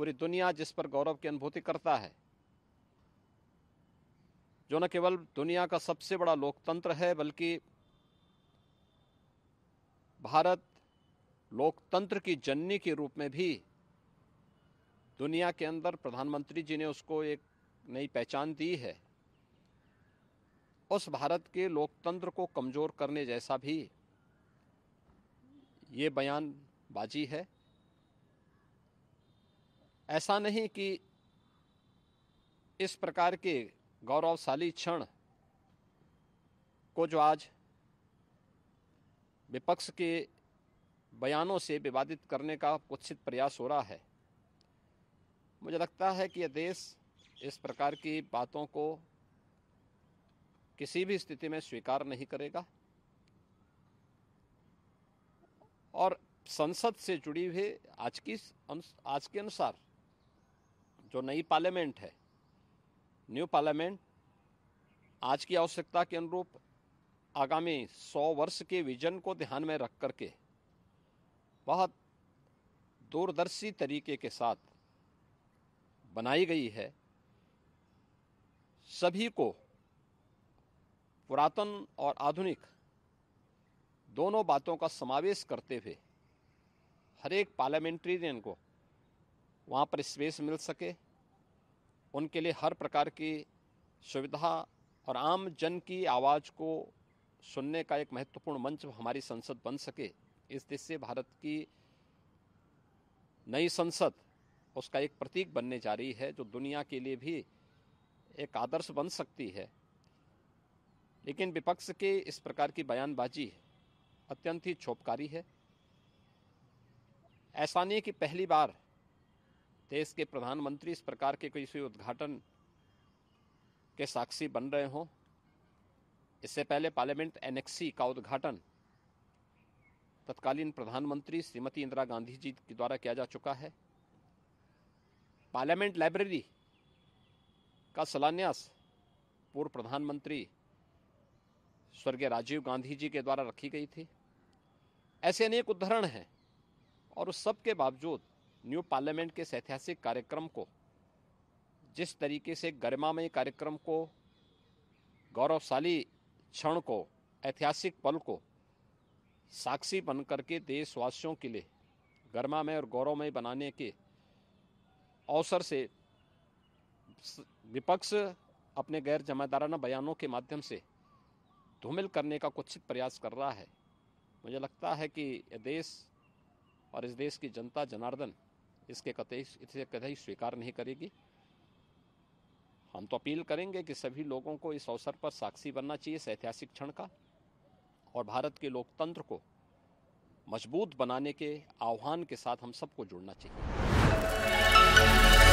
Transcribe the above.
पूरी दुनिया जिस पर गौरव की अनुभूति करता है जो न केवल दुनिया का सबसे बड़ा लोकतंत्र है बल्कि भारत लोकतंत्र की जननी के रूप में भी दुनिया के अंदर प्रधानमंत्री जी ने उसको एक नई पहचान दी है उस भारत के लोकतंत्र को कमज़ोर करने जैसा भी ये बयानबाजी है ऐसा नहीं कि इस प्रकार के गौरवशाली क्षण को जो आज विपक्ष के बयानों से विवादित करने का कुत्सित प्रयास हो रहा है मुझे लगता है कि यह देश इस प्रकार की बातों को किसी भी स्थिति में स्वीकार नहीं करेगा और संसद से जुड़ी हुई आज की आज के अनुसार जो नई पार्लियामेंट है न्यू पार्लियामेंट आज की आवश्यकता के अनुरूप आगामी सौ वर्ष के विजन को ध्यान में रख करके बहुत दूरदर्शी तरीके के साथ बनाई गई है सभी को पुरातन और आधुनिक दोनों बातों का समावेश करते हुए हर एक पार्लियामेंटेरियन को वहाँ पर स्पेस मिल सके उनके लिए हर प्रकार की सुविधा और आम जन की आवाज़ को सुनने का एक महत्वपूर्ण मंच हमारी संसद बन सके इस देश से भारत की नई संसद उसका एक प्रतीक बनने जा रही है जो दुनिया के लिए भी एक आदर्श बन सकती है लेकिन विपक्ष के इस प्रकार की बयानबाजी अत्यंत ही छोपकारी है ऐसा नहीं कि पहली बार देश के प्रधानमंत्री इस प्रकार के किसी उद्घाटन के साक्षी बन रहे हों इससे पहले पार्लियामेंट एनएक्सी का उद्घाटन तत्कालीन प्रधानमंत्री श्रीमती इंदिरा गांधी जी के द्वारा किया जा चुका है पार्लियामेंट लाइब्रेरी का शिलान्यास पूर्व प्रधानमंत्री स्वर्गीय राजीव गांधी जी के द्वारा रखी गई थी ऐसे अनेक उदाहरण हैं और उस सब के बावजूद न्यू पार्लियामेंट के इस ऐतिहासिक कार्यक्रम को जिस तरीके से गरिमामय कार्यक्रम को गौरवशाली क्षण को ऐतिहासिक पल को साक्षी बन करके देशवासियों के लिए गरिमामय और गौरवमय बनाने के अवसर से विपक्ष अपने गैर जमादाराना बयानों के माध्यम से धूमिल करने का कुत्सित प्रयास कर रहा है मुझे लगता है कि यह देश और इस देश की जनता जनार्दन इसके कतई इसे कतई स्वीकार नहीं करेगी हम तो अपील करेंगे कि सभी लोगों को इस अवसर पर साक्षी बनना चाहिए इस ऐतिहासिक क्षण का और भारत के लोकतंत्र को मजबूत बनाने के आह्वान के साथ हम सबको जुड़ना चाहिए